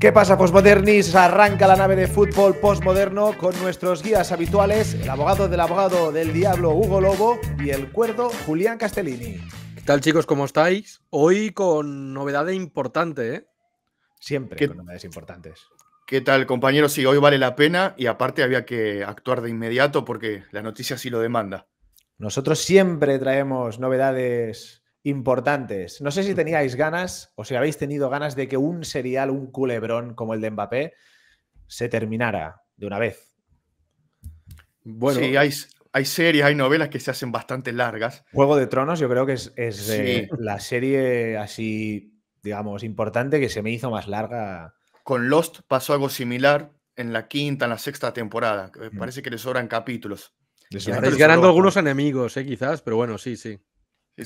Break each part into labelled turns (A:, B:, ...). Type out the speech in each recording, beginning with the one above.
A: ¿Qué pasa, postmodernis? Arranca la nave de fútbol postmoderno con nuestros guías habituales, el abogado del abogado del diablo Hugo Lobo y el cuerdo Julián Castellini.
B: ¿Qué tal, chicos? ¿Cómo estáis? Hoy con novedades importante, ¿eh?
C: Siempre con novedades importantes. ¿Qué tal, compañeros? Sí, hoy vale la pena y aparte había que actuar de inmediato porque la noticia sí lo demanda.
A: Nosotros siempre traemos novedades importantes. No sé si teníais ganas o si habéis tenido ganas de que un serial, un culebrón como el de Mbappé, se terminara de una vez. Bueno, sí, hay, series, hay novelas que se hacen bastante largas. Juego de Tronos, yo creo que es, la serie así, digamos, importante que se me hizo más
C: larga. Con Lost pasó algo similar en la quinta, en la sexta temporada. Eh, mm. Parece que le sobran capítulos. Les, ganando
A: algunos enemigos, eh, quizás, pero bueno, sí, sí.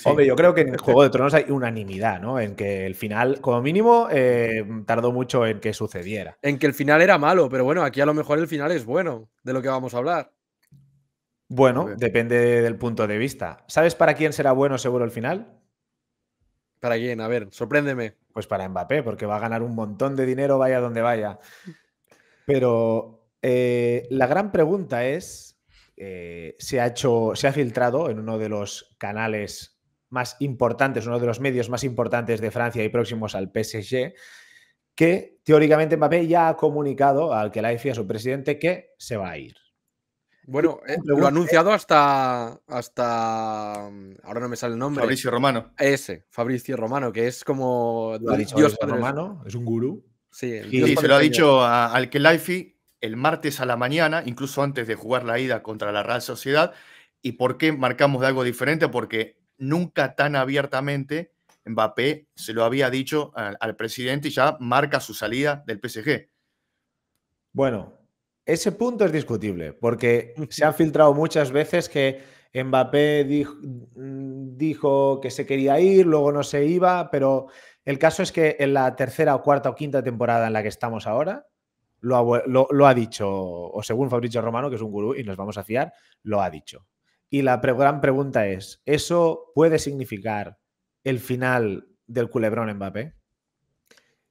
A: Hombre, yo creo que en el Juego de Tronos hay unanimidad, ¿no? En que el final, como mínimo, eh, tardó mucho en que sucediera. En que el final era malo, pero bueno, aquí a lo mejor el final es bueno, de lo que vamos a hablar. Bueno, depende del punto de vista. ¿Sabes para quién será bueno seguro el final? ¿Para quién? A ver, sorpréndeme. Pues para Mbappé, porque va a ganar un montón de dinero, vaya donde vaya. Pero eh, la gran pregunta es, eh, ha hecho, se ha filtrado en uno de los canales más importantes, uno de los medios más importantes de Francia y próximos al PSG, que teóricamente Mbappé ya ha comunicado al que a su presidente, que se va a ir. Bueno,
B: eh, lo ha anunciado hasta, hasta. Mm, ahora no me sale el nombre. Fabricio Romano. Ese, Fabricio Romano, que es como. Dios Romano,
A: es un gurú. Sí, y se lo ha dicho
C: al que el martes a la mañana, incluso antes de jugar la ida contra la Real Sociedad. ¿Y por qué marcamos de algo diferente? Porque nunca tan abiertamente Mbappé se lo había dicho al, presidente y ya marca su salida del PSG.
A: Bueno, ese punto es discutible, porque se han filtrado muchas veces que Mbappé mm, dijo, que se quería ir, luego no se iba, pero el caso es que en la tercera o cuarta o quinta temporada en la que estamos ahora, lo ha, lo ha, dicho, o según Fabricio Romano, que es un gurú y nos vamos a fiar, lo ha dicho. Y la gran pregunta es, ¿eso puede significar el final del culebrón Mbappé?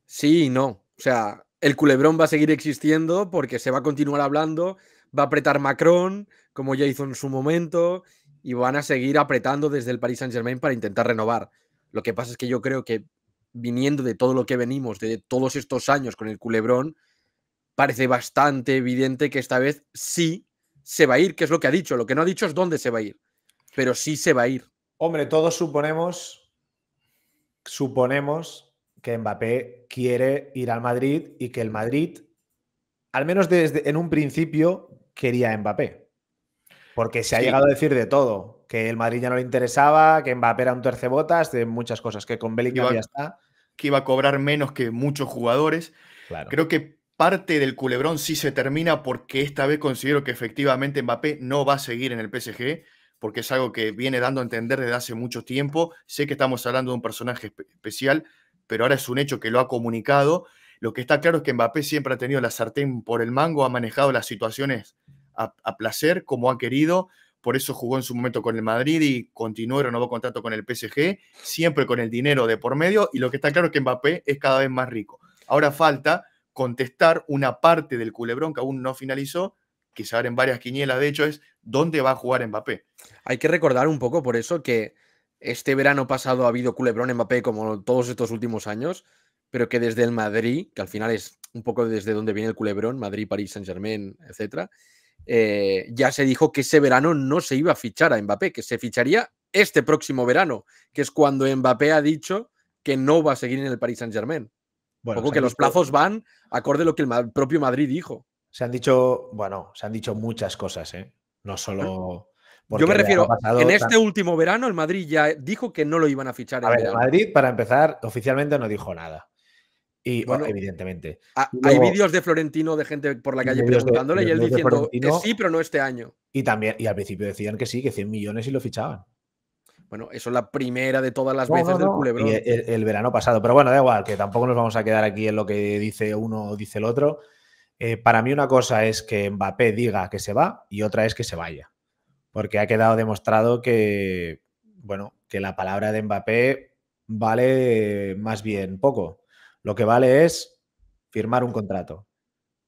A: Sí y no. O
B: sea, el culebrón va a seguir existiendo porque se va a continuar hablando, va a apretar Macron, como ya hizo en su momento, y van a seguir apretando desde el Paris Saint-Germain para intentar renovar. Lo que pasa es que yo creo que viniendo de todo lo que venimos, de todos estos años con el culebrón, parece bastante evidente que esta vez sí
A: se va a ir, que es lo que ha dicho. Lo que no ha dicho es dónde se va a ir. Pero sí se va a ir. Hombre, todos suponemos, suponemos que Mbappé quiere ir al Madrid y que el Madrid, al menos desde en un principio, quería a Mbappé. Porque se ha llegado a decir de todo, que el Madrid ya no le interesaba, que Mbappé era un tercebotas, de muchas cosas, que con Bellingham ya está. Que iba a cobrar menos que muchos jugadores.
C: Creo que parte del culebrón sí se termina porque esta vez considero que efectivamente Mbappé no va a seguir en el PSG, porque es algo que viene dando a entender desde hace mucho tiempo. Sé que estamos hablando de un personaje especial, pero ahora es un hecho que lo ha comunicado. Lo que está claro es que Mbappé siempre ha tenido la sartén por el mango, ha manejado las situaciones a, placer como ha querido, por eso jugó en su momento con el Madrid y continuó y renovó contrato con el PSG, siempre con el dinero de por medio, y lo que está claro es que Mbappé es cada vez más rico. Ahora falta contestar una parte del culebrón que aún no finalizó, que se en varias quinielas,
B: de hecho, es dónde va a jugar Mbappé. Hay que recordar un poco por eso que este verano pasado ha habido culebrón Mbappé como todos estos últimos años, pero que desde el Madrid, que al final es un poco desde donde viene el culebrón, Madrid, París, Saint Germain, etc., eh, ya se dijo que ese verano no se iba a fichar a Mbappé, que se ficharía este próximo verano, que es cuando Mbappé ha dicho que no va a seguir en el Paris Saint Germain poco que los plazos
A: van acorde a lo que el propio Madrid dijo. Se han dicho, bueno, se han dicho muchas cosas, ¿eh? No solo. Yo me refiero, en este
B: último verano el Madrid ya dijo que no lo iban a fichar. A en ver,
A: Madrid, para empezar, oficialmente no dijo nada. Y bueno,
B: evidentemente.
A: hay vídeos
B: de Florentino de gente por la calle preguntándole y él diciendo que sí, pero no este
A: año. Y también, y al principio decían que sí, que 100 millones y lo fichaban. Bueno, eso es la primera
B: de todas las veces del culebrón. Y
A: el, verano pasado. Pero bueno, da igual, que tampoco nos vamos a quedar aquí en lo que dice uno o dice el otro. Eh, para mí una cosa es que Mbappé diga que se va y otra es que se vaya. Porque ha quedado demostrado que, bueno, que la palabra de Mbappé vale más bien poco. Lo que vale es firmar un contrato.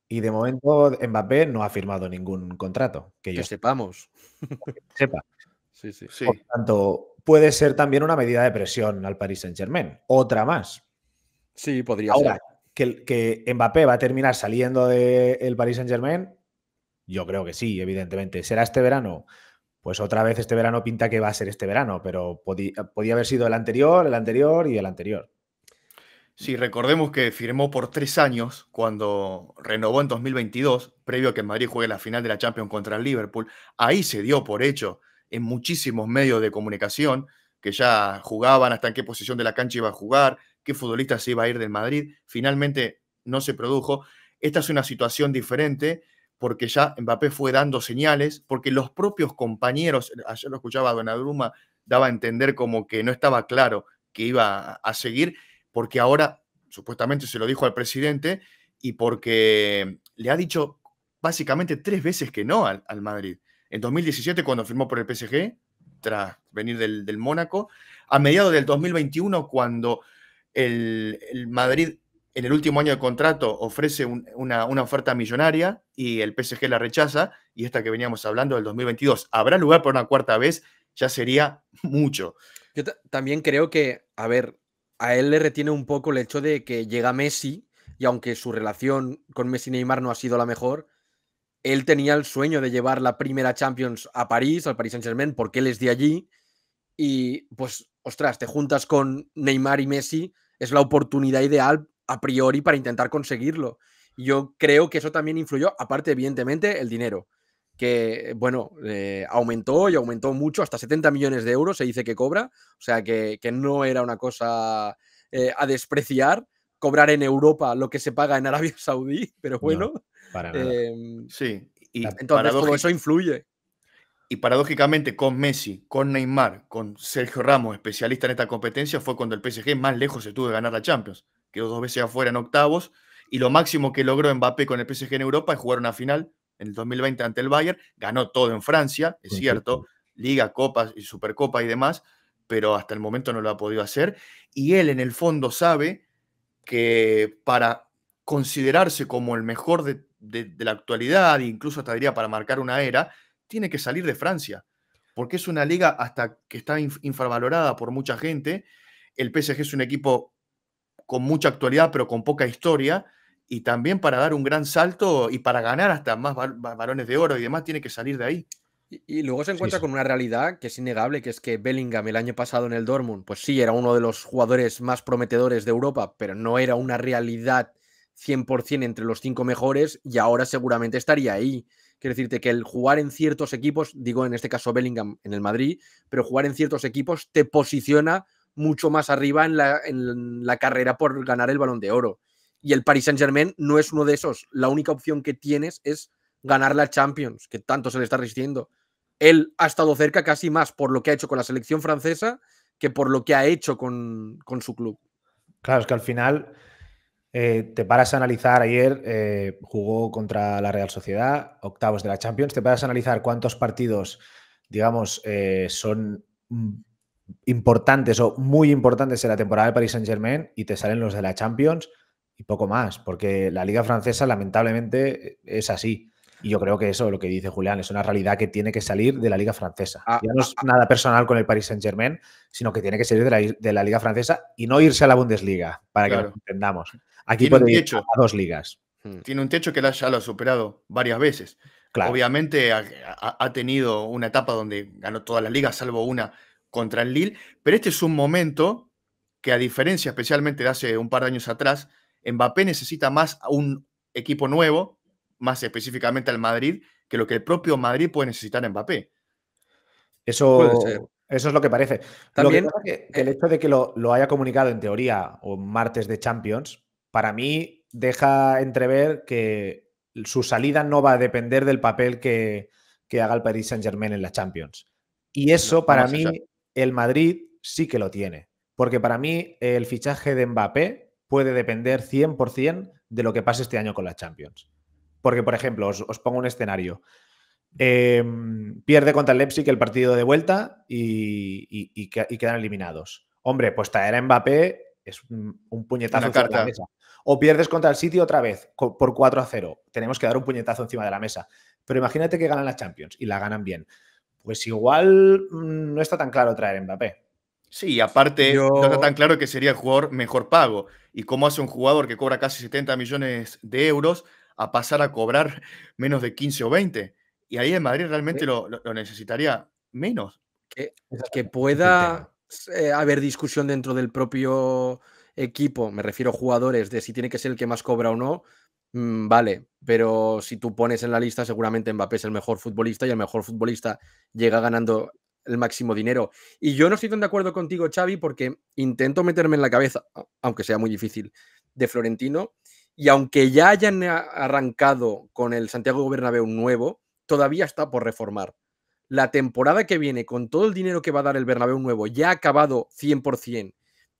A: Y de momento Mbappé no ha firmado ningún contrato. Que, yo sepamos. sepa.
B: Sí, sí. Por
A: tanto, puede ser también una medida de presión al Paris Saint-Germain. Otra más. Sí, podría ser. Que, que Mbappé va a terminar saliendo del Paris Saint-Germain, yo creo que sí, evidentemente. ¿Será este verano? Pues otra vez este verano pinta que va a ser este verano, pero podía haber sido el anterior, el anterior y el anterior.
C: Sí, recordemos que firmó por tres años cuando renovó en 2022, previo a que Madrid juegue la final de la Champions contra el Liverpool. Ahí se dio por hecho en muchísimos medios de comunicación que ya jugaban, hasta en qué posición de la cancha iba a jugar, qué futbolista se iba a ir del Madrid. Finalmente no se produjo. Esta es una situación diferente porque ya Mbappé fue dando señales, porque los propios compañeros, ayer lo escuchaba a Druma, daba a entender como que no estaba claro que iba a seguir, porque ahora supuestamente se lo dijo al presidente y porque le ha dicho básicamente tres veces que no al Madrid en 2017 cuando firmó por el PSG, tras venir del, Mónaco, a mediados del 2021 cuando el, el, Madrid en el último año de contrato ofrece una, oferta millonaria y el PSG la rechaza, y esta que veníamos
B: hablando del 2022, ¿habrá lugar por una cuarta vez? Ya sería mucho. Yo también creo que, a ver, a él le retiene un poco el hecho de que llega Messi y aunque su relación con Messi y Neymar no ha sido la mejor, él tenía el sueño de llevar la primera Champions a París, al Paris Saint-Germain, porque él es de allí. Y pues, ostras, te juntas con Neymar y Messi, es la oportunidad ideal a priori para intentar conseguirlo. Yo creo que eso también influyó, aparte, evidentemente, el dinero, que, bueno, eh, aumentó y aumentó mucho, hasta 70 millones de euros se dice que cobra, o sea que, no era una cosa eh, a despreciar cobrar en Europa lo que se paga en Arabia Saudí, pero bueno.
C: Em, sí. Y entonces todo eso influye. Y paradójicamente con Messi, con Neymar, con Sergio Ramos, especialista en esta competencia, fue cuando el PSG más lejos se tuvo de ganar la Champions. Quedó dos veces afuera en octavos y lo máximo que logró Mbappé con el PSG en Europa es jugar una final en el 2020 ante el Bayern. Ganó todo en Francia, es cierto, Liga, Copas y Supercopa y demás, pero hasta el momento no lo ha podido hacer. Y él en el fondo sabe que para considerarse como el mejor de, la actualidad, incluso hasta diría para marcar una era, tiene que salir de Francia, porque es una liga hasta que está infravalorada por mucha gente. El PSG es un equipo con mucha actualidad, pero con poca historia, y también para dar un gran salto y para ganar hasta más varones de oro y demás, tiene que salir
B: de ahí. Y, luego se encuentra con una realidad que es innegable, que es que Bellingham el año pasado en el Dortmund, pues sí, era uno de los jugadores más prometedores de Europa, pero no era una realidad 100% entre los cinco mejores y ahora seguramente estaría ahí. Quiero decirte que el jugar en ciertos equipos, digo en este caso Bellingham en el Madrid, pero jugar en ciertos equipos te posiciona mucho más arriba en la, en la carrera por ganar el balón de oro. Y el Paris Saint Germain no es uno de esos. La única opción que tienes es ganar la Champions, que tanto se le está resistiendo él ha estado cerca casi más por lo que ha hecho con la selección francesa que por lo que ha hecho con, su club.
A: Claro, es que al final eh, te paras a analizar, ayer eh, jugó contra la Real Sociedad, octavos de la Champions, te paras a analizar cuántos partidos, digamos, eh, son importantes o muy importantes en la temporada de Paris Saint Germain y te salen los de la Champions y poco más, porque la liga francesa lamentablemente es así. Y yo creo que eso, lo que dice Julián, es una realidad que tiene que salir de la Liga Francesa. Ah, ya no es ah, ah. nada personal con el Paris Saint-Germain, sino que tiene que salir de la, Liga Francesa y no irse a la Bundesliga, para que lo entendamos. Aquí puede ir a dos ligas. Hmm.
C: Tiene un techo que ya lo ha superado varias veces. Obviamente ha, tenido una etapa donde ganó todas las ligas, salvo una contra el Lille, pero este es un momento que a diferencia especialmente de hace un par de años atrás, Mbappé necesita más a un equipo nuevo, más específicamente al Madrid, que lo que el propio Madrid puede necesitar Mbappé.
A: Eso, eso es lo que parece. También que, el eh, hecho de que lo, haya comunicado en teoría o martes de Champions, para mí deja entrever que su salida no va a depender del papel que, haga el Paris Saint Germain en la Champions. Y eso para mí, el Madrid sí que lo tiene. Porque para mí el fichaje de Mbappé puede depender 100% de lo que pase este año con la Champions. Porque, por ejemplo, os, pongo un escenario. Em, pierde contra el Leipzig el partido de vuelta y, quedan eliminados. Hombre, pues traer a Mbappé es un, puñetazo encima de la mesa. O pierdes contra el City otra vez por 4 a 0. Tenemos que dar un puñetazo encima de la mesa. Pero imagínate que ganan la Champions y la ganan bien. Pues igual mm, no está tan claro traer Mbappé.
C: Sí, aparte no está tan claro que sería el jugador mejor pago. Y cómo hace un jugador que cobra casi 70 millones de euros a pasar a cobrar menos de 15 o 20. Y ahí en Madrid realmente lo, necesitaría menos. Que, pueda
B: eh, haber discusión dentro del propio equipo, me refiero a jugadores, de si tiene que ser el que más cobra o no, mm, vale, pero si tú pones en la lista, seguramente Mbappé es el mejor futbolista y el mejor futbolista llega ganando el máximo dinero. Y yo no estoy tan de acuerdo contigo, Xavi, porque intento meterme en la cabeza, aunque sea muy difícil, de Florentino y aunque ya hayan eh, arrancado con el Santiago Bernabéu nuevo, todavía está por reformar. La temporada que viene, con todo el dinero que va a dar el Bernabéu nuevo, ya ha acabado 100%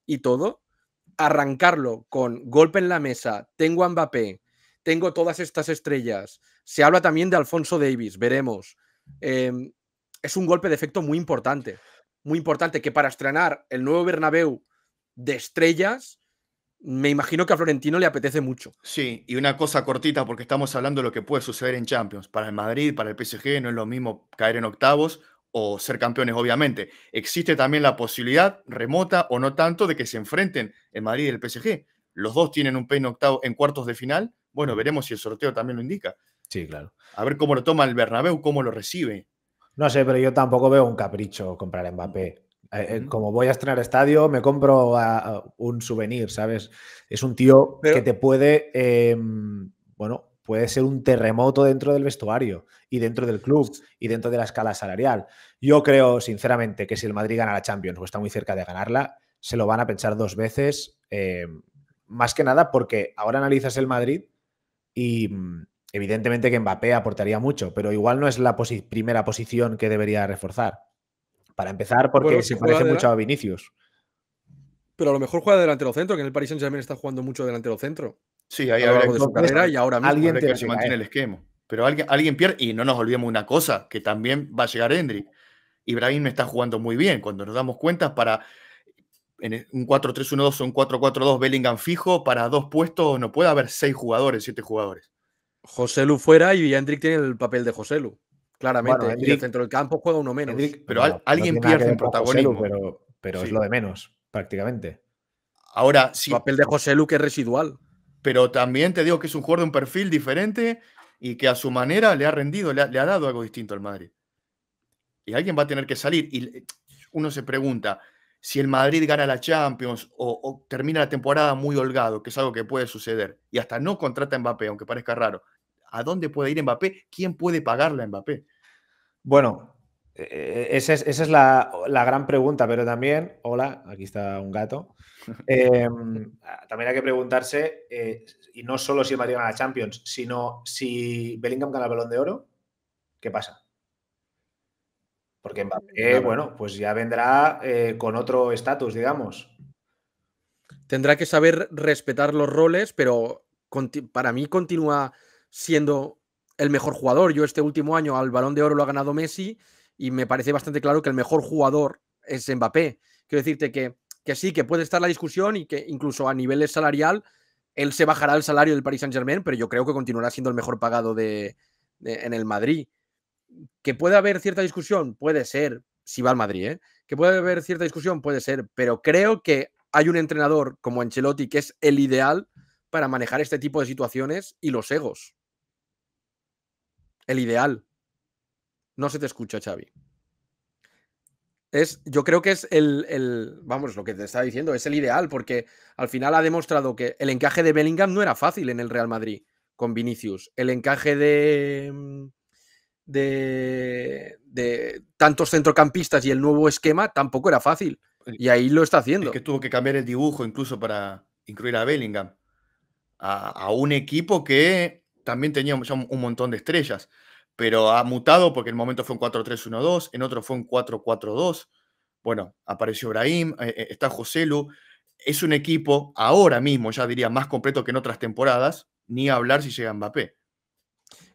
B: y todo, arrancarlo con golpe en la mesa, tengo a Mbappé, tengo todas estas estrellas, se habla también de Alfonso Davis, veremos. Em, es un golpe de efecto muy importante, muy importante, que para estrenar el nuevo Bernabéu de estrellas, me imagino que a Florentino le apetece mucho.
C: Sí, y una cosa cortita, porque estamos hablando de lo que puede suceder en Champions. Para el Madrid, para el PSG, no es lo mismo caer en octavos o ser campeones, obviamente. Existe también la posibilidad, remota o no tanto, de que se enfrenten el Madrid y el PSG. Los dos tienen un pen octavo, en cuartos de final. Bueno, veremos si el sorteo también lo indica. Sí, claro. A ver cómo lo toma el Bernabéu, cómo lo
A: recibe. No sé, pero yo tampoco veo un capricho comprar a Mbappé eh, eh, como voy a estrenar estadio, me compro un souvenir, ¿sabes? Es un tío que te puede, em, bueno, puede ser un terremoto dentro del vestuario y dentro del club y dentro de la escala salarial. Yo creo, sinceramente, que si el Madrid gana la Champions o está muy cerca de ganarla, se lo van a pensar dos veces. Em, más que nada porque ahora analizas el Madrid y mm, evidentemente que Mbappé aportaría mucho, pero igual no es la primera posición que debería reforzar. Para empezar, porque se parece mucho a Vinicius.
B: Pero a lo mejor juega delantero centro, que en el Paris Saint Germain está jugando mucho delantero centro. Sí, ahí habrá carrera y ahora mismo alguien que se mantiene el
C: esquema. Pero alguien, pierde, y no nos olvidemos una cosa, que también va a llegar Hendrik. Ibrahim está jugando muy bien. Cuando nos damos cuenta, para en e, un 4-3-1-2 o un 4-4-2 Bellingham fijo, para dos puestos no puede haber seis
B: jugadores, siete jugadores. José Lu fuera y Hendrik tiene el papel de José Lu. Claramente, dentro el centro del campo juega uno menos. pero alguien pierde en protagonismo.
A: pero, es lo de menos, prácticamente.
B: Ahora, sí. El papel de José Luque es residual. Pero también
C: te digo que es un jugador de un perfil diferente y que a su manera le ha rendido, le ha, dado algo distinto al Madrid. Y alguien va a tener que salir. Y eh, uno se pregunta, si el Madrid gana la Champions o, o, termina la temporada muy holgado, que es algo que puede suceder, y hasta no contrata a Mbappé, aunque parezca raro, ¿a dónde puede ir Mbappé? ¿Quién puede pagarle a Mbappé?
A: Bueno, e, e, esa es, la, gran pregunta, pero también, hola, aquí está un gato. Em, también hay que preguntarse, eh, y no solo si Madrid gana la Champions, sino si Bellingham gana el balón de oro, ¿qué pasa? Porque mm, bueno, pues ya vendrá eh, con otro estatus, digamos.
B: Tendrá que saber respetar los roles, pero para mí continúa siendo el mejor jugador. Yo este último año al balón de oro lo ha ganado Messi y me parece bastante claro que el mejor jugador es Mbappé. Quiero decirte que, sí, que puede estar la discusión y que incluso a niveles salarial él se bajará el salario del Paris Saint Germain, pero yo creo que continuará siendo el mejor pagado en el Madrid. Que puede haber cierta discusión, puede ser, si va al Madrid, ¿eh? que puede haber cierta discusión, puede ser, pero creo que hay un entrenador como Ancelotti que es el ideal para manejar este tipo de situaciones y los egos. El ideal. No se te escucha, Xavi. Es, yo creo que es el, vamos, lo que te estaba diciendo, es el ideal, porque al final ha demostrado que el encaje de Bellingham no era fácil en el Real Madrid con Vinicius. El encaje de, mm, de, de tantos centrocampistas y el nuevo esquema tampoco era fácil. Y ahí lo está haciendo. que tuvo que cambiar el dibujo incluso para incluir a Bellingham. a un
C: equipo que también teníamos un montón de estrellas, pero ha mutado porque en el momento fue un 4-3-1-2, en otro fue un 4-4-2. Bueno, apareció Brahim, eh, eh, está está Joselu. Es un equipo ahora mismo, ya diría, más completo que en otras temporadas,
B: ni hablar si llega Mbappé.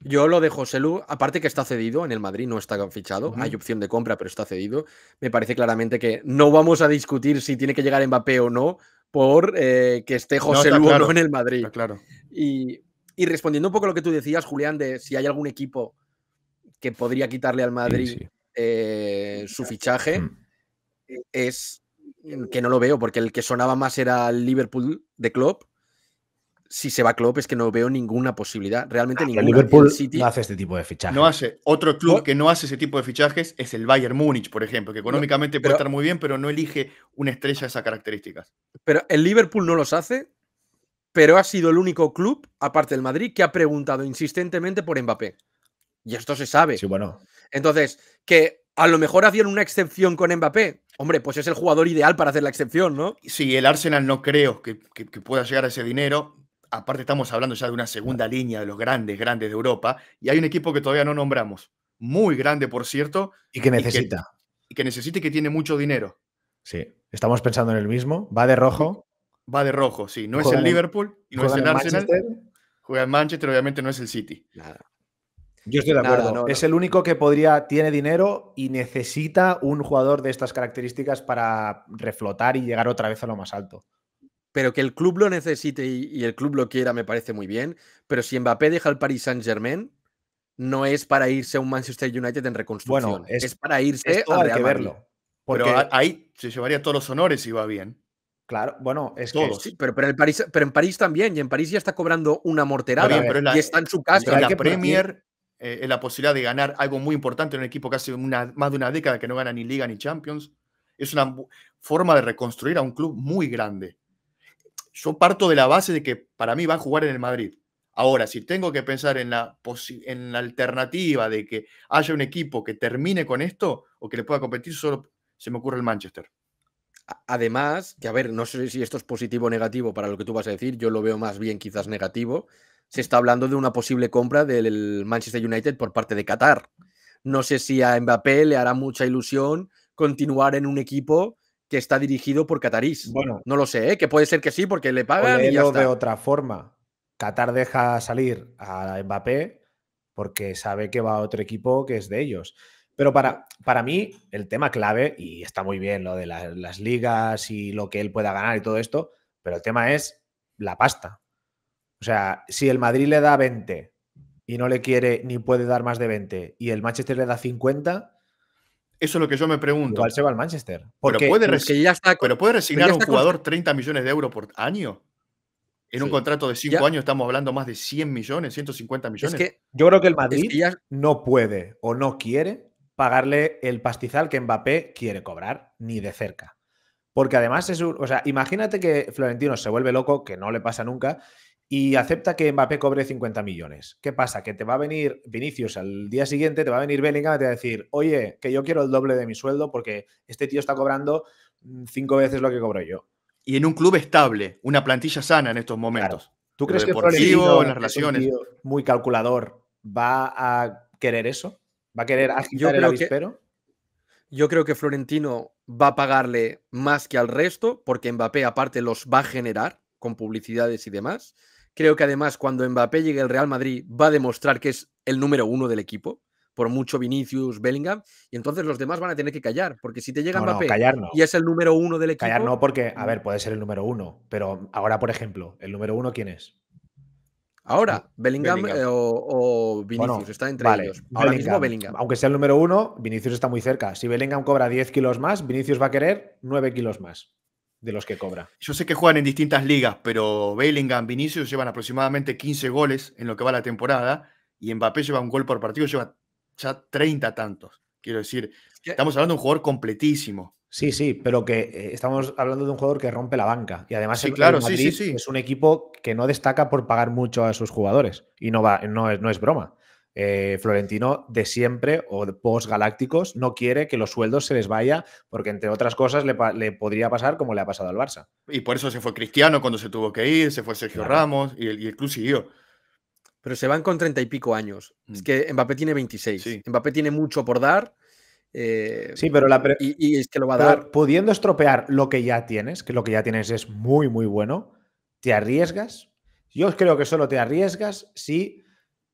B: Yo lo de Joselu, aparte que está cedido en el Madrid, no está fichado, hay opción de compra, pero está cedido. Me parece claramente que no vamos a discutir si tiene que llegar Mbappé o no por eh, que esté José no, en el Madrid. claro. Y y respondiendo un poco a lo que tú decías, Julián, de si hay algún equipo que podría quitarle al Madrid eh, su fichaje, mm. es que no lo veo, porque el que sonaba más era el Liverpool de Klopp. Si se va Klopp, es que no veo ninguna posibilidad, realmente ah, ningún Liverpool City, no
A: hace este tipo de fichajes.
B: No hace. Otro club que no
C: hace ese tipo de fichajes es el Bayern Múnich, por ejemplo, que económicamente puede estar muy bien, pero no elige una estrella
B: de esas características. Pero el Liverpool no los hace, pero ha sido el único club, aparte del Madrid, que ha preguntado insistentemente por Mbappé. Y esto se sabe. Sí, bueno. Entonces, que a lo mejor hacían una excepción con Mbappé. Hombre, pues es el jugador ideal para hacer la
C: excepción, ¿no? Sí, el Arsenal no creo que, pueda llegar a ese dinero. Aparte, estamos hablando ya de una segunda línea de los grandes, grandes de Europa. Y hay un equipo que todavía no nombramos. Muy grande, por cierto. Y que necesita. y que necesita y que tiene mucho dinero. Sí,
A: estamos pensando en el mismo. Va de rojo.
C: Va de rojo, sí. No es el Liverpool, no es el Arsenal. Juega en Manchester, obviamente no es el City. Yo estoy de acuerdo. es
A: el único que podría, tiene dinero y necesita un jugador de estas características para reflotar y llegar otra vez a lo más alto.
B: Pero que el club lo necesite y, el club lo quiera me parece muy bien. Pero si Mbappé deja el Paris Saint Germain, no es para irse a un Manchester United en reconstrucción. es, para irse a verlo. Porque... Pero ahí se llevaría todos los honores si va bien. Claro, bueno, es pero, pero, en París, pero en París también, y en París ya está cobrando una morterada y está en su casa. la Premier,
C: eh, la posibilidad de ganar algo muy importante en un equipo que hace una, más de una década que no gana ni Liga ni Champions, es una forma de reconstruir a un club muy grande. Yo parto de la base de que para mí va a jugar en el Madrid. Ahora, si tengo que pensar en la, en la alternativa de que haya un equipo
B: que termine con esto o que le pueda competir, solo se me ocurre el Manchester. Además, que a ver, no sé si esto es positivo o negativo para lo que tú vas a decir, yo lo veo más bien quizás negativo. Se está hablando de una posible compra del Manchester United por parte de Qatar. No sé si a Mbappé le hará mucha ilusión continuar en un equipo que está dirigido por Qatarís. Bueno, no lo sé, ¿eh? que puede ser que sí, porque le pagan. Y de otra
A: forma. Qatar deja salir a Mbappé porque sabe que va a otro equipo que es de ellos. Pero para, para mí, el tema clave, y está muy bien lo de las ligas y lo que él pueda ganar y todo esto, pero el tema es la pasta. O sea, si el Madrid le da 20 y no le quiere ni puede dar más de 20 y el Manchester le da 50, eso es lo que yo me pregunto. ¿Cuál se va al Manchester? Porque, pero, puede
C: pero puede resignar un jugador 30 millones de euros por año. En un contrato de 5 años estamos hablando
A: más de 100 millones, 150 millones. yo creo que el Madrid no puede o no quiere pagarle el pastizal que Mbappé quiere cobrar, ni de cerca. Porque además es un, O sea, imagínate que Florentino se vuelve loco, que no le pasa nunca, y acepta que Mbappé cobre 50 millones. ¿Qué pasa? Que te va a venir Vinicius al día siguiente, te va a venir Bellingham y te va a decir, oye, que yo quiero el doble de mi sueldo porque este tío está cobrando mm, cinco veces lo que cobro yo.
C: Y en un club estable, una plantilla sana en estos momentos. ¿Tú crees que Florentino, en las relaciones,
A: muy calculador, va a querer eso? ¿Va a querer agitar
B: el avispero? yo creo que Florentino va a pagarle más que al resto, porque Mbappé aparte los va a generar con publicidades y demás. Creo que además cuando Mbappé llegue al Real Madrid va a demostrar que es el número uno del equipo, por mucho Vinicius, Bellingham, y entonces los demás van a tener que callar, porque si te llega Mbappé y es
A: el número uno del equipo... Callar no, porque, a mm. ver, puede ser el número uno, pero ahora, por ejemplo, ¿el número uno quién es? Ahora,
B: Bellingham, eh, o, Vinicius está entre ellos. Ahora mismo Bellingham.
A: Aunque sea el número uno, Vinicius está muy cerca. Si Bellingham cobra 10 kilos más, Vinicius va a querer 9 kilos más de los que cobra.
C: Yo sé que juegan en distintas ligas, pero Bellingham, Vinicius llevan aproximadamente 15 goles en lo que va la temporada y Mbappé lleva un gol por partido, lleva ya 30 tantos.
A: Quiero decir, estamos hablando de un jugador completísimo. Sí, sí, pero que eh, estamos hablando de un jugador que rompe la banca. Y además claro, sí, es un equipo que no destaca por pagar mucho a sus jugadores. Y no, va, no, es, no es broma. Eh, Florentino de siempre o de post-galácticos no quiere que los sueldos se les vaya porque entre otras cosas le, podría pasar como le ha pasado al Barça.
C: Y por eso se fue Cristiano cuando se tuvo que ir, se fue Sergio Ramos y el, club siguió.
B: Pero se van con treinta y pico años. Es mm. que Mbappé tiene 26. Mbappé tiene mucho por dar eh, sí, pero la y, es que lo va a dar.
A: Pudiendo estropear lo que ya tienes, que lo que ya tienes es muy, muy bueno, ¿te arriesgas? Yo creo que solo te arriesgas si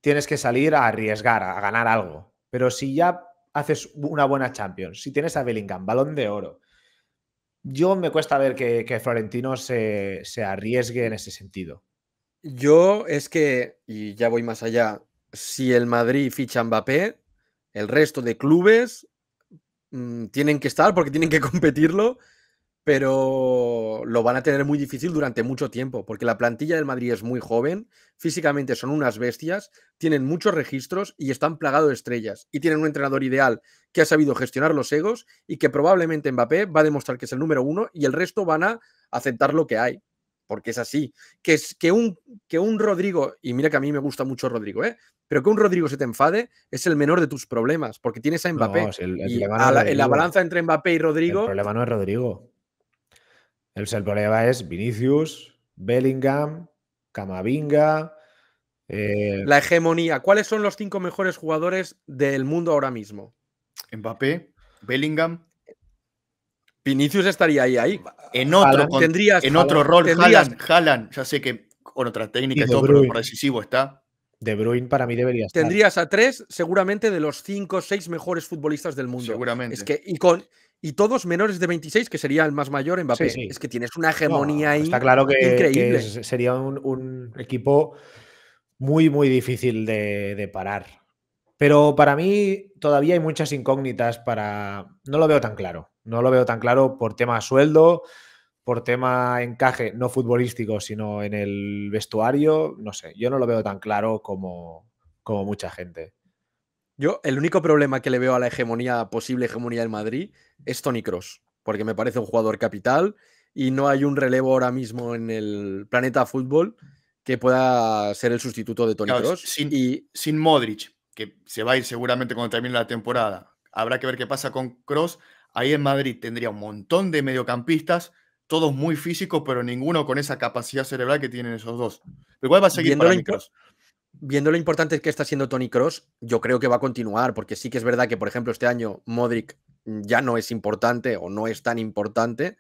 A: tienes que salir a arriesgar, a ganar algo. Pero si ya haces una buena Champions, si tienes a Bellingham, balón de oro, yo me cuesta ver que, Florentino se, arriesgue en ese sentido. Yo es
B: que, y ya voy más allá, si el Madrid ficha Mbappé, el resto de clubes Mm, tienen que estar porque tienen que competirlo, pero lo van a tener muy difícil durante mucho tiempo, porque la plantilla del Madrid es muy joven, físicamente son unas bestias, tienen muchos registros y están plagados de estrellas, y tienen un entrenador ideal que ha sabido gestionar los egos y que probablemente Mbappé va a demostrar que es el número uno y el resto van a aceptar lo que hay porque es así. Que, es, que, un, que un Rodrigo, y mira que a mí me gusta mucho Rodrigo, ¿eh? Pero que un Rodrigo se te enfade es el menor de tus problemas, porque tienes
A: a Mbappé. la, en la balanza
B: entre Mbappé y Rodrigo. El problema
A: no es Rodrigo. El, problema es Vinicius, Bellingham, Camavinga. Eh, la
B: hegemonía. ¿Cuáles son los cinco mejores jugadores del mundo ahora mismo? Mbappé, Bellingham. Vinicius estaría ahí, ahí.
C: En otro, en otro rol, Haaland, ya sé que con otra técnica todo, pero decisivo está. De Bruyne para mí debería estar.
B: Tendrías a tres, seguramente de los cinco o seis mejores futbolistas del mundo. Seguramente. Es que, y, con, y todos menores de 26, que sería el más mayor en Mbappé. Es que tienes una hegemonía y Está claro que,
A: sería un, equipo muy, muy difícil de, de parar. Pero para mí todavía hay muchas incógnitas para... No lo veo tan claro. No lo veo tan claro por tema sueldo, por tema encaje, no futbolístico, sino en el vestuario, no sé, yo no lo veo tan claro como, como mucha gente.
B: Yo, el único problema que le veo a la hegemonía, posible hegemonía del Madrid, es Tony Cross, porque me parece un jugador capital y no hay un relevo ahora mismo en el planeta fútbol que pueda ser el sustituto de Tony Cross.
C: y... sin Modric, que se va a ir seguramente cuando termine la temporada. Habrá que ver qué pasa con Cross. Ahí en Madrid tendría un montón de mediocampistas todos muy físicos, pero ninguno con esa capacidad cerebral que tienen esos dos. Igual va a seguir Cross.
B: Viendo lo importante que está siendo Tony Cross, yo creo que va a continuar, porque sí que es verdad que, por ejemplo, este año Modric ya no es importante o no es tan importante.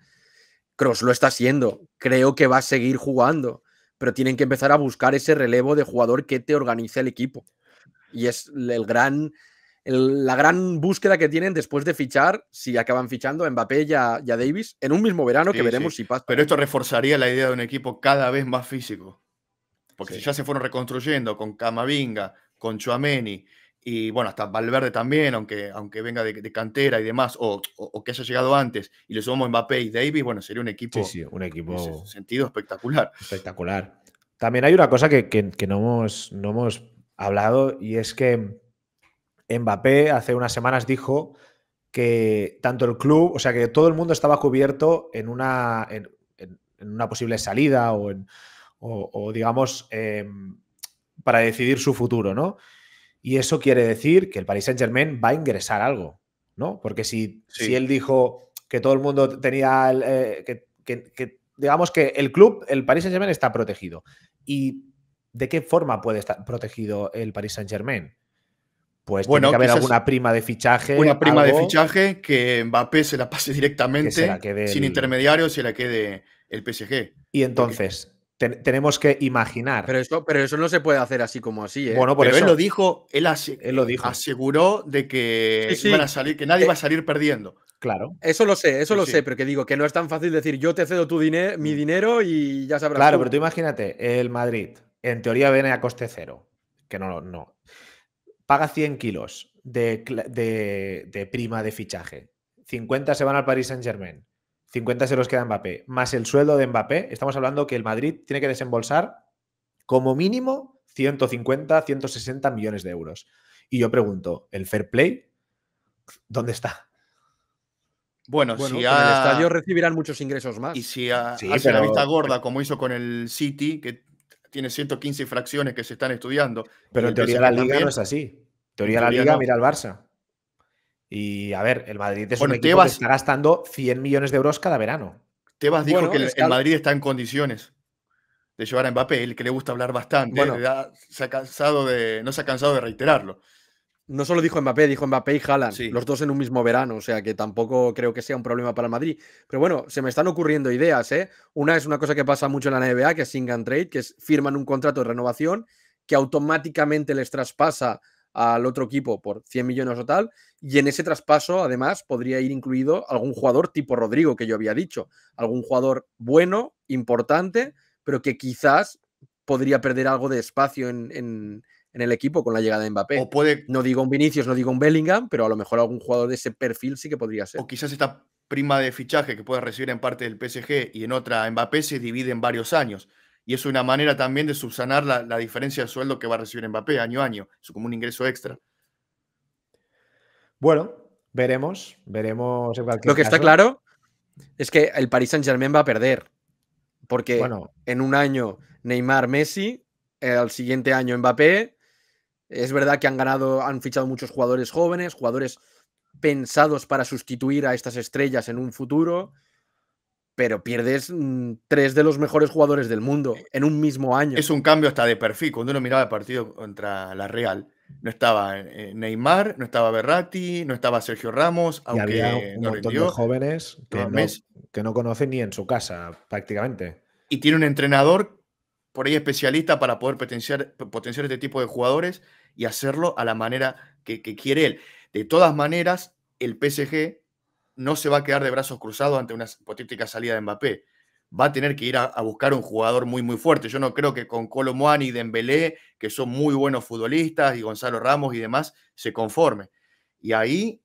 B: Cross lo está siendo. Creo que va a seguir jugando, pero tienen que empezar a buscar ese relevo de jugador que te organice el equipo. Y es el gran, la gran búsqueda que tienen después de fichar, si acaban fichando a Mbappé y a, Davis, en un mismo verano que veremos si pasa. Pero esto
C: reforzaría la idea de un equipo cada vez más físico. Porque si ya se fueron reconstruyendo con Camavinga, con Chuameni y bueno, hasta Valverde también, aunque, aunque venga de, cantera y demás, o, o, que haya llegado antes, y le sumamos Mbappé y Davis, bueno, sería un equipo,
A: sí, sí, un equipo en sentido espectacular. Espectacular. También hay una cosa que, que, que no, hemos, no hemos hablado y es que Mbappé hace unas semanas dijo que tanto el club, o sea, que todo el mundo estaba cubierto en una, en, una posible salida o, o, digamos, em, para decidir su futuro, ¿no? Y eso quiere decir que el Paris Saint-Germain va a ingresar algo, ¿no? Porque si, si él dijo que todo el mundo tenía, eh, que, digamos que el club, el Paris Saint-Germain está protegido. ¿Y de qué forma puede estar protegido el Paris Saint-Germain? Pues bueno, tiene que haber alguna prima de fichaje. Una prima de
C: fichaje que Mbappé se la pase directamente, sin intermediarios, se la
A: quede el PSG. Y entonces, tenemos que imaginar.
B: Pero eso, pero eso no se puede hacer así como así. ¿eh? Bueno, por pero él lo dijo, él, lo dijo. aseguró de que, a salir, que nadie va eh, a salir perdiendo. Claro. Eso lo sé, eso lo sé, pero que digo que no es tan fácil decir yo te cedo tu mi mm. dinero y ya sabrás. Claro, pero tú
A: imagínate, el Madrid, en teoría viene a coste cero. Que no, no paga 100 kilos de, prima de fichaje, 50 se van al Paris Saint Germain, 50 se los queda Mbappé, más el sueldo de Mbappé, estamos hablando que el Madrid tiene que desembolsar como mínimo 150, 160 millones de euros. Y yo pregunto, ¿el fair play dónde está?
B: Bueno, si al estadio recibirán muchos ingresos más.
C: Y si a, hace la vista gorda, como hizo con el City, que tiene 115 fracciones que se
A: están estudiando.
C: Pero en teoría la liga no es así.
A: Teoría, la liga, mira al Barça. Y a ver, el Madrid es un está gastando 100 millones de euros cada verano. Tebas dijo que el, Madrid
C: está en condiciones de llevar a Mbappé, el que le gusta hablar bastante, bueno, se ha cansado
B: de, no se ha cansado de reiterarlo. No solo dijo Mbappé, dijo Mbappé y Haaland, los dos en un mismo verano, o sea que tampoco creo que sea un problema para el Madrid. Pero bueno, se me están ocurriendo ideas, ¿eh? Una es una cosa que pasa mucho en la NBA, que es Sing and Trade, que es, firman un contrato de renovación que automáticamente les traspasa al otro equipo por 100 millones o tal, y en ese traspaso además podría ir incluido algún jugador tipo Rodrigo que yo había dicho, algún jugador bueno, importante, pero que quizás podría perder algo de espacio en, el equipo con la llegada de Mbappé. No digo un Vinicius, no digo un Bellingham, pero a lo mejor algún jugador de ese perfil sí que podría ser. O quizás esta
C: prima de fichaje que puede recibir en parte del PSG y en otra Mbappé se divide en varios años y es una manera también de subsanar la, diferencia de sueldo que va a recibir Mbappé año a año, es como un ingreso extra.
A: Bueno, veremos, veremos Lo que está claro
B: es que el Paris Saint-Germain va a perder, porque en un año Neymar, Messi, eh, al siguiente año Mbappé, es verdad que han ganado, han fichado muchos jugadores jóvenes, jugadores pensados para sustituir a estas estrellas en un futuro, pero pierdes mm, tres de los mejores jugadores del eh, mundo en un mismo año. Es un cambio hasta de perfil. Cuando uno
C: miraba el partido contra la Real, no estaba eh, Neymar, no estaba Berratti, no estaba Sergio Ramos, aunque había un montón
A: jóvenes que no, conocen ni en su casa prácticamente.
C: Y tiene un entrenador por ahí especialista para poder potenciar, potenciar este tipo de jugadores y hacerlo a la manera que quiere él. De todas maneras, el PSG no se va a quedar de brazos cruzados ante una hipotética salida de Mbappé. Va a tener que ir a, buscar un jugador muy, muy fuerte. Yo no creo que con Colo Moani y Dembélé, que son muy buenos futbolistas, y Gonzalo Ramos y demás, se conforme. Y ahí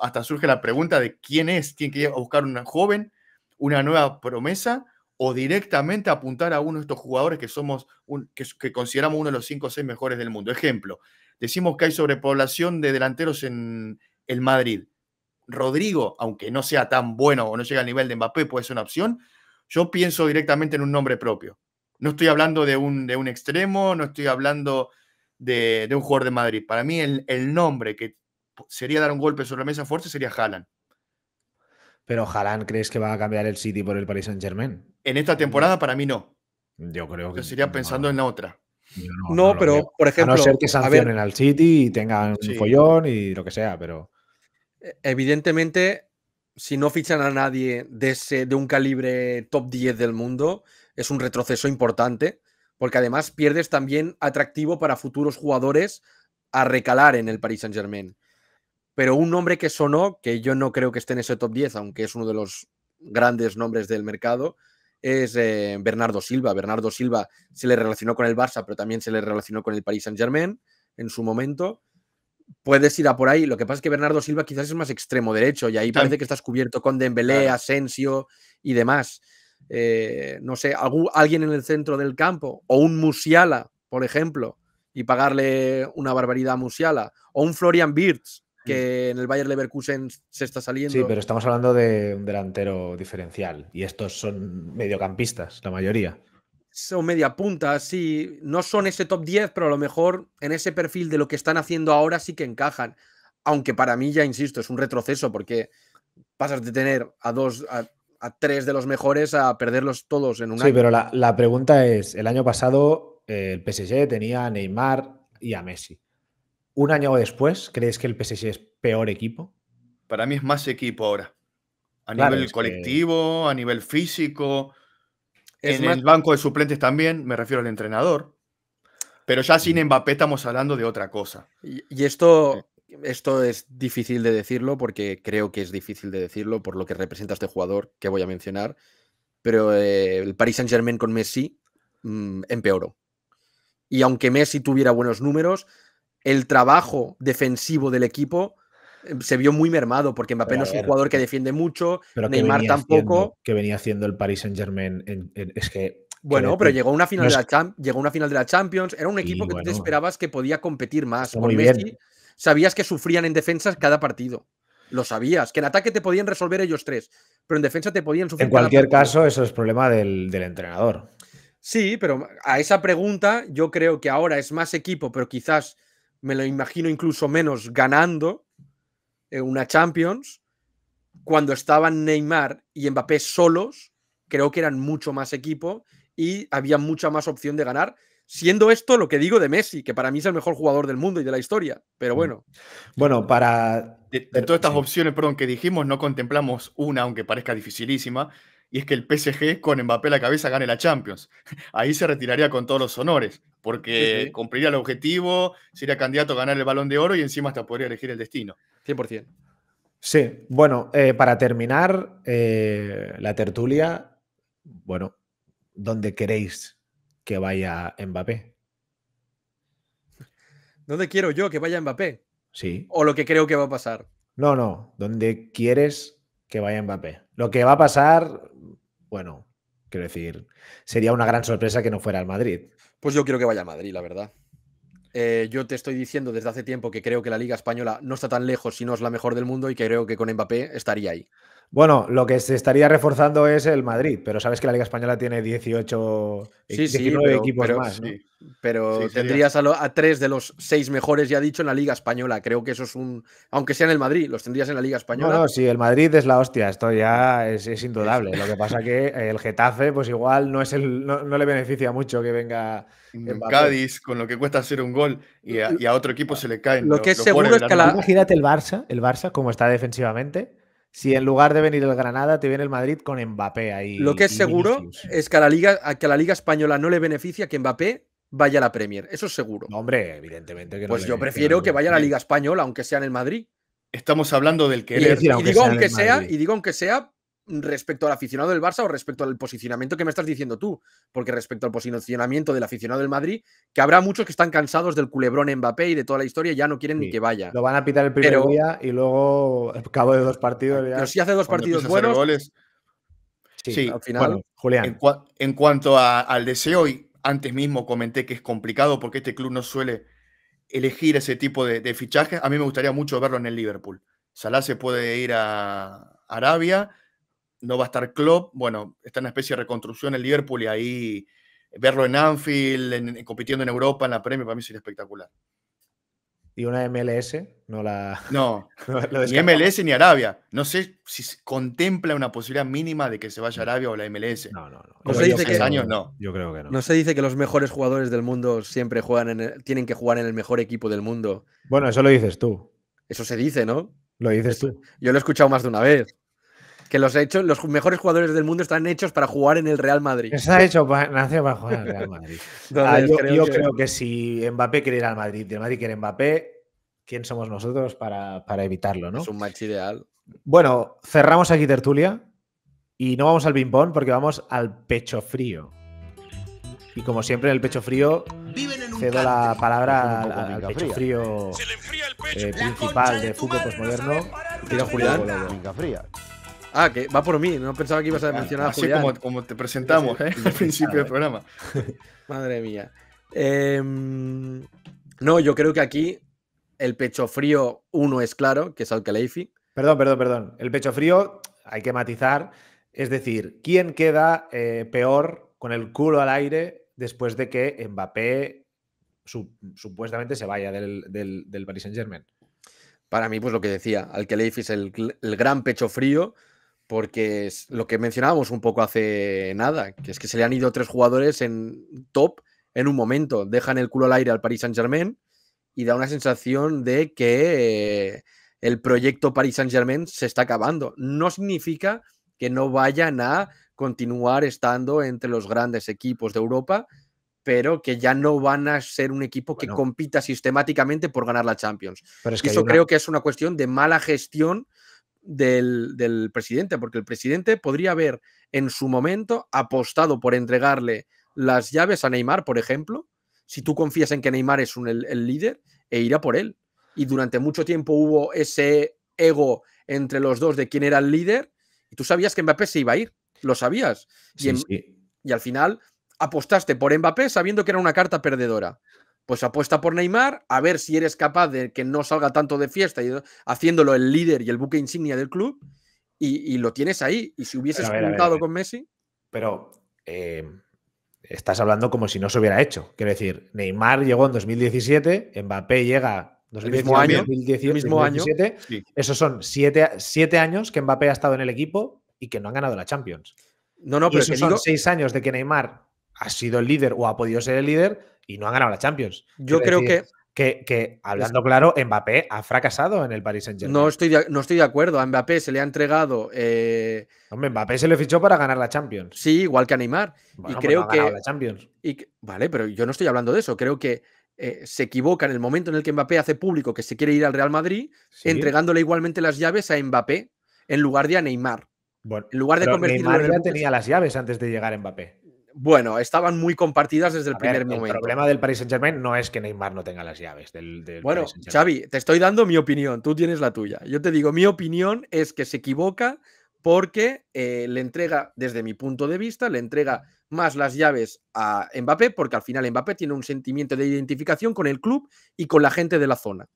C: hasta surge la pregunta de quién es, quién quiere buscar una joven, una nueva promesa, o directamente apuntar a uno de estos jugadores que somos, un, que, consideramos uno de los cinco o seis mejores del mundo. Ejemplo, decimos que hay sobrepoblación de delanteros en el Madrid Rodrigo, aunque no sea tan bueno o no llegue al nivel de Mbappé, puede ser una opción, yo pienso directamente en un nombre propio. No estoy hablando de un, de un extremo, no estoy hablando de, de, un jugador de Madrid. Para mí el, el, nombre que sería dar un golpe sobre la mesa fuerte sería Haaland.
A: Pero Haaland, ¿crees que va a cambiar el City por el Paris Saint Germain?
C: En esta mm. temporada, para mí no. Yo creo que. sería pensando en la otra.
A: no, pero por ejemplo. A no ser que sancionen al City y tengan su follón y lo que sea, pero.
B: E, evidentemente, si no fichan a nadie de, ese, de un calibre top 10 del mundo, es un retroceso importante, porque además pierdes también atractivo para futuros jugadores a recalar en el Paris Saint Germain. Pero un nombre que sonó, que yo no creo que esté en ese top 10, aunque es uno de los grandes nombres del mercado, es eh, Bernardo Silva. Bernardo Silva se le relacionó con el Barça, pero también se le relacionó con el Paris Saint Germain en su momento puedes ir a por ahí. Lo que pasa es que Bernardo Silva quizás es más extremo derecho y ahí parece que estás cubierto con Dembélé, Asensio y demás. Eh, no sé, alguien en el centro del campo o un Musiala, por ejemplo, y pagarle una barbaridad a Musiala o un Florian Birz mm. que en el Bayer Leverkusen se está saliendo. Sí, pero
A: estamos hablando de un delantero diferencial y estos son mediocampistas, la mayoría.
B: Son media punta, sí. No son ese top 10, pero a lo mejor en ese perfil de lo que están haciendo ahora sí que encajan. Aunque para mí, ya insisto, es un retroceso porque pasas de tener a dos, a, tres de los mejores a perderlos todos en un año. Sí, pero
A: la, pregunta es: el año pasado eh, el PSG tenía a Neymar y a Messi. ¿Un año después crees que el PSG es peor equipo?
C: Para mí es más equipo ahora. A nivel colectivo, a nivel físico en el banco de suplentes también, me refiero al entrenador. Pero ya sin mm. Mbappé estamos hablando de otra cosa.
B: Y, esto, esto es difícil de decirlo porque creo que es difícil de decirlo por lo que representa este jugador que voy a mencionar. Pero eh, el Paris Saint Germain con Messi mm, empeoró. Y aunque Messi tuviera buenos números, el trabajo defensivo del equipo se vio muy mermado porque Mbappé no es un jugador que defiende mucho, Neymar tampoco.
A: que venía haciendo el Paris Saint Germain, es que bueno, pero llegó una final, de,
B: la Champions. Era un equipo que tú te esperabas que podía competir más. Con Messi sabías que sufrían en defensas cada partido. Lo sabías, que en ataque te podían resolver ellos tres, pero en defensa te podían sufrir. En cualquier
A: caso, eso es problema del, del, entrenador.
B: Sí, pero a esa pregunta yo creo que ahora es más equipo, pero quizás me lo imagino incluso menos ganando eh, una Champions, cuando estaban Neymar y Mbappé solos, creo que eran mucho más equipo y había mucha más opción de ganar. Siendo esto lo que digo de Messi, que para mí es el mejor jugador del mundo y de la historia, pero mm. bueno.
A: Bueno, para. De,
C: todas estas opciones, perdón, que dijimos, no contemplamos una, aunque parezca dificilísima, y es que el PSG con Mbappé a la cabeza gane la Champions. Ahí se retiraría con todos los honores porque cumpliría el objetivo, sería candidato a ganar el balón de oro y encima hasta podría elegir el destino. 100%.
A: Sí, bueno, eh, para terminar eh, la tertulia, bueno, ¿dónde queréis que vaya Mbappé?
B: ¿Dónde quiero yo que vaya Mbappé? Sí. ¿O lo que creo que va a pasar?
A: No, no, ¿dónde quieres que vaya Mbappé? Lo que va a pasar, bueno, quiero decir, sería una gran sorpresa que no fuera al Madrid.
B: Pues yo quiero que vaya a Madrid, la verdad. Eh, yo te estoy diciendo desde hace tiempo que creo que la Liga Española no está tan lejos si no es la mejor del mundo y que creo que con Mbappé estaría ahí.
A: Bueno, lo que se estaría reforzando es el Madrid, pero sabes que la Liga Española tiene 18, e-, sí, equipos más. Sí.
B: Pero tendrías a, tres de los seis mejores, ya dicho, en la Liga Española. Creo que eso es un. Aunque sea en el Madrid, los tendrías en la Liga Española. No, sí,
A: el Madrid es la hostia, esto ya es, indudable. Lo que pasa que el Getafe, pues igual no, es el, no, le beneficia mucho que venga.
B: En mm, Cádiz, con lo que cuesta
C: hacer un gol y a, otro equipo se le caen. Lo, que es seguro es que la.
A: Imagínate el Barça, el Barça, como está defensivamente si en lugar de venir el Granada te viene el Madrid con Mbappé ahí. Lo que es seguro
B: es que a la Liga, que la Liga Española no le beneficia que Mbappé vaya a la Premier. Eso es seguro. hombre,
A: evidentemente que no. Pues yo prefiero que, vaya a la Liga
B: Española, aunque sea en el Madrid. Estamos hablando del que y, él y, digo, aunque sea, y digo aunque sea respecto al aficionado del Barça o respecto al posicionamiento que me estás diciendo tú, porque respecto al posicionamiento del aficionado del Madrid, que habrá muchos que están cansados del culebrón Mbappé y de toda la historia y ya no quieren ni que vaya.
A: Lo van a pitar el primer día y luego al cabo de dos partidos ya. Pero si hace dos partidos buenos. Goles.
B: Sí, al final.
C: Julián. En, cuanto al deseo, y antes mismo comenté que es complicado porque este club no suele elegir ese tipo de, fichaje, fichajes. A mí me gustaría mucho verlo en el Liverpool. Salah se puede ir a Arabia, no va a estar Klopp, bueno, está en una especie de reconstrucción en Liverpool y ahí eh, verlo en Anfield, compitiendo en Europa, en la Premier, para mí sería espectacular.
A: ¿Y una MLS? No la. No, ni MLS ni Arabia.
C: No sé si contempla una posibilidad mínima de que se vaya Arabia o la MLS.
A: No, no, no. No se dice que, no. Yo creo que
B: no. No se dice que los mejores jugadores del mundo siempre juegan tienen que jugar en el mejor equipo del mundo.
A: Bueno, eso lo dices tú.
B: Eso se dice, ¿no?
A: Lo dices tú.
B: Yo lo he escuchado más de una vez que los, hechos, los mejores jugadores del mundo están hechos para jugar
A: en el Real Madrid. Está hecho para, jugar en el Real Madrid. Ah, yo, creo, que... si Mbappé quiere ir al Madrid y el Madrid quiere Mbappé, ¿quién somos nosotros para, para evitarlo? ¿no? Es un match ideal. Bueno, cerramos aquí tertulia y no vamos al ping-pong porque vamos al pecho frío. Y como siempre, en el pecho frío, cedo la palabra al, pecho frío eh, principal de fútbol postmoderno, tira Julián. Fría.
B: Ah, que va por mí, no pensaba que ibas a ah, mencionar Así a Así como, como, te presentamos ¿eh? al principio del programa. Madre mía. Em, no, yo creo que aquí el pecho frío, uno es claro, que es al Perdón,
A: perdón, perdón. El pecho frío, hay que matizar. Es decir, ¿quién queda eh, peor con el culo al aire después de que Mbappé supuestamente se vaya del, del, Paris Saint-Germain?
B: Para mí, pues lo que decía, al es el, el gran pecho frío porque es lo que mencionábamos un poco hace nada, que es que se le han ido tres jugadores en top en un momento, dejan el culo al aire al Paris Saint-Germain y da una sensación de que eh, el proyecto Paris Saint-Germain se está acabando. No significa que no vayan a continuar estando entre los grandes equipos de Europa, pero que ya no van a ser un equipo que compita sistemáticamente por ganar la Champions.
A: Pero Eso creo
B: que es una cuestión de mala gestión del, presidente, porque el presidente podría haber en su momento apostado por entregarle las llaves a Neymar, por ejemplo, si tú confías en que Neymar es el, líder, e irá por él. Y durante mucho tiempo hubo ese ego entre los dos de quién era el líder, y tú sabías que Mbappé se iba a ir, lo sabías. y, y, al final apostaste por Mbappé sabiendo que era una carta perdedora pues apuesta por Neymar, a ver si eres capaz de que no salga tanto de fiesta, y, haciéndolo el líder y el buque insignia del club, y, lo tienes ahí. Y si hubieses juntado eh, con Messi.
A: Pero eh, estás hablando como si no se hubiera hecho. Quiero decir, Neymar llegó en 2017, Mbappé llega en el mismo año, mismo Año, Esos son siete, años que Mbappé ha estado en el equipo y que no han ganado la Champions. No, no, pero esos son seis años de que Neymar ha sido el líder o ha podido ser el líder y no han ganado la Champions. Yo creo que, que, hablando claro, Mbappé ha fracasado en el Paris Saint-Germain. No estoy, de, no
B: estoy de acuerdo. A Mbappé se le ha entregado. Eh, Hombre, Mbappé se le fichó
A: para ganar la Champions. Sí,
B: igual que a Neymar. y pues creo que. La Champions. vale, pero yo no estoy hablando de eso. Creo que eh, se equivoca en el momento en el que Mbappé hace público que se quiere ir al Real Madrid, entregándole igualmente las llaves a Mbappé en lugar de a Neymar. Bueno, en lugar de convertir Neymar ya tenía
A: las llaves antes de llegar a Mbappé bueno, estaban muy compartidas desde el primer momento. El problema del Paris Saint Germain no es que Neymar no tenga las llaves del, Bueno,
B: Xavi, te estoy dando mi opinión, tú tienes la tuya. Yo te digo, mi opinión es que se equivoca porque eh, le entrega, desde mi punto de vista, le entrega más las llaves a Mbappé, porque al final Mbappé tiene un sentimiento de identificación con el club y con la gente de la zona.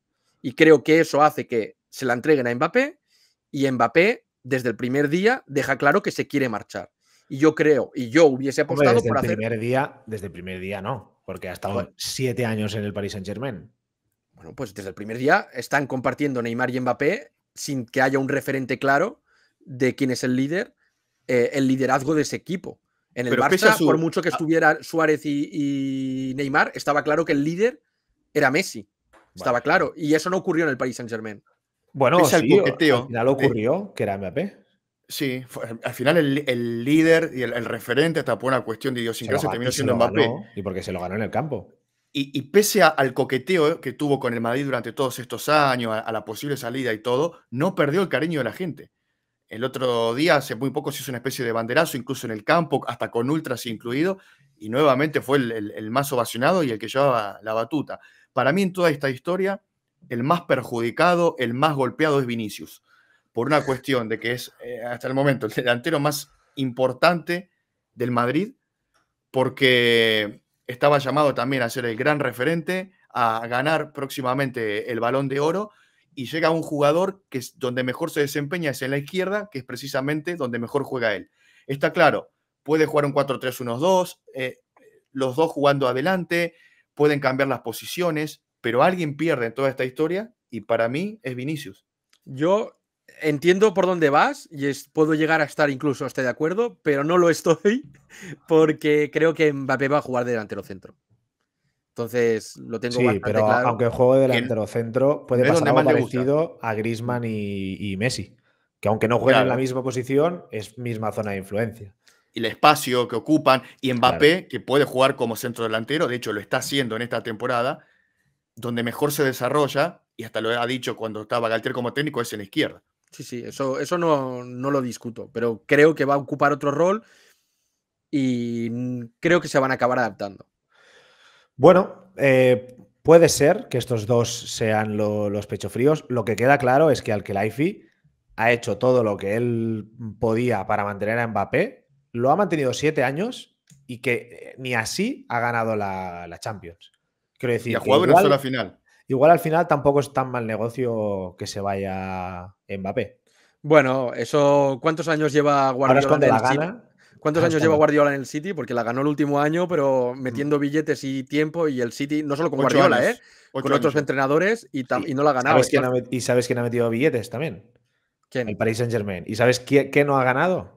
B: Y creo que eso hace que se la entreguen a Mbappé y Mbappé, desde el primer día, deja claro que se quiere marchar. Y yo creo, y
A: yo hubiese apostado desde el Primer día, desde el primer día no, porque ha estado siete años en el Paris Saint Germain. Bueno, pues desde el primer día están compartiendo Neymar y Mbappé sin
B: que haya un referente claro de quién es el líder, eh, el liderazgo de ese equipo. En el Barça, por mucho que estuviera Suárez y, Neymar, estaba claro que el líder era Messi. Estaba claro. Y eso no ocurrió en el Paris Saint Germain. Bueno, sí, ocurrió
A: que era Mbappé.
B: Sí, al final el, líder y el,
C: referente hasta por una cuestión de idiosincrasia terminó siendo Mbappé.
A: y porque se lo ganó en el campo.
C: Y, pese al coqueteo que tuvo con el Madrid durante todos estos años, a, la posible salida y todo, no perdió el cariño de la gente. El otro día, hace muy poco, se hizo una especie de banderazo, incluso en el campo, hasta con ultras incluido, y nuevamente fue el, el más ovacionado y el que llevaba la batuta. Para mí, en toda esta historia, el más perjudicado, el más golpeado es Vinicius por una cuestión de que es eh, hasta el momento el delantero más importante del Madrid, porque estaba llamado también a ser el gran referente, a ganar próximamente el balón de oro, y llega un jugador que es donde mejor se desempeña es en la izquierda, que es precisamente donde mejor juega él. Está claro, puede jugar un 4-3-1-2, eh, los dos jugando adelante, pueden cambiar las posiciones, pero alguien pierde en toda esta historia y para mí es Vinicius. Yo
B: entiendo por dónde vas y puedo llegar a estar incluso, hasta de acuerdo, pero no lo estoy porque creo que Mbappé va a jugar delantero centro. Entonces lo tengo sí, pero Aunque
A: juegue delantero centro, puede pasar algo parecido a Grisman y, Messi. Que aunque no jueguen en la misma posición, es misma zona de influencia. Y El espacio
C: que ocupan y Mbappé, que puede jugar como centro delantero, de hecho lo está haciendo en esta temporada, donde mejor se desarrolla, y hasta lo ha dicho cuando estaba Galtier como técnico, es en la izquierda.
B: Sí, sí, eso, eso no, no lo discuto, pero creo que va a ocupar otro rol y creo que se van a acabar adaptando.
A: Bueno, eh, puede ser que estos dos sean los los pechofríos. Lo que queda claro es que al Alkelaifi ha hecho todo lo que él podía para mantener a Mbappé, lo ha mantenido siete años y que eh, ni así ha ganado la, Champions. Quiero decir, y ha jugado final igual al final tampoco es tan mal negocio que se vaya Mbappé.
B: Bueno, eso, ¿cuántos años lleva Guardiola en el City? ¿Cuántos años lleva Guardiola en el City? Porque la ganó el último año, pero mm. metiendo billetes y tiempo y el City, no solo con Guardiola, ¿eh? con otros entrenadores y, no la ganaba. ¿eh?
A: y sabes quién ha metido billetes también. El Paris Saint Germain. ¿Y sabes qué no ha ganado?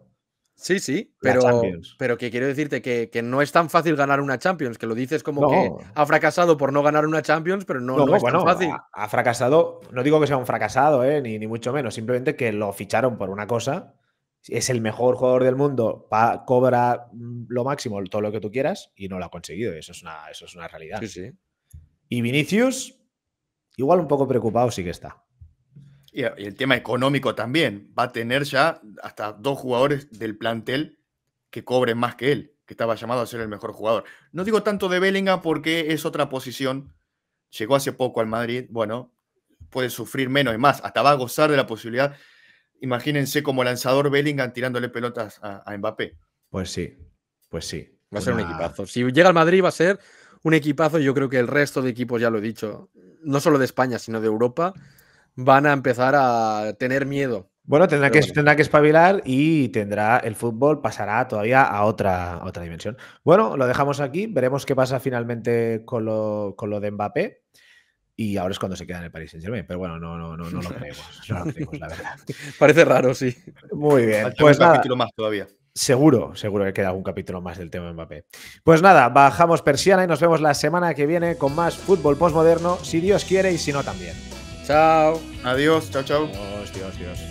A: Sí, sí, pero,
B: pero que quiero decirte que, no es tan fácil ganar una Champions, que lo dices como que ha fracasado por no ganar una Champions, pero no, no, es tan fácil.
A: Ha, fracasado, no digo que sea un fracasado, ¿eh? ni, mucho menos, simplemente que lo ficharon por una cosa, es el mejor jugador del mundo, cobra mm, lo máximo, todo lo que tú quieras, y no lo ha conseguido, eso es una, eso es una realidad. Y Vinicius, igual un poco preocupado sí que está
C: y el tema económico también. Va a tener ya hasta dos jugadores del plantel que cobren más que él, que estaba llamado a ser el mejor jugador. No digo tanto de Bellingham porque es otra posición. Llegó hace poco al Madrid, bueno, puede sufrir menos y más. Hasta va a gozar de la posibilidad. Imagínense como lanzador Bellingham tirándole pelotas a, Mbappé.
A: Pues sí, pues sí. Va a ser un
B: equipazo. Si llega al Madrid va a ser un equipazo. Yo creo que el resto de equipos, ya lo he dicho, no solo de España, sino de Europa, van a empezar a tener
A: miedo. Bueno, tendrá que, tendrá que espabilar y tendrá el fútbol, pasará todavía a otra, otra dimensión. Bueno, lo dejamos aquí, veremos qué pasa finalmente con lo, con lo de Mbappé. Y ahora es cuando se queda en el Paris Saint Germain. Pero bueno, no, no, no, no lo creemos. No lo creemos, la verdad. Parece raro, sí. Muy bien. pues todavía. Seguro, seguro que queda algún capítulo más del tema de Mbappé. Pues nada, bajamos persiana y nos vemos la semana que viene con más fútbol postmoderno, si Dios quiere y si no también.
C: Chao. Adiós, chao, chao. Dios, Dios, Dios.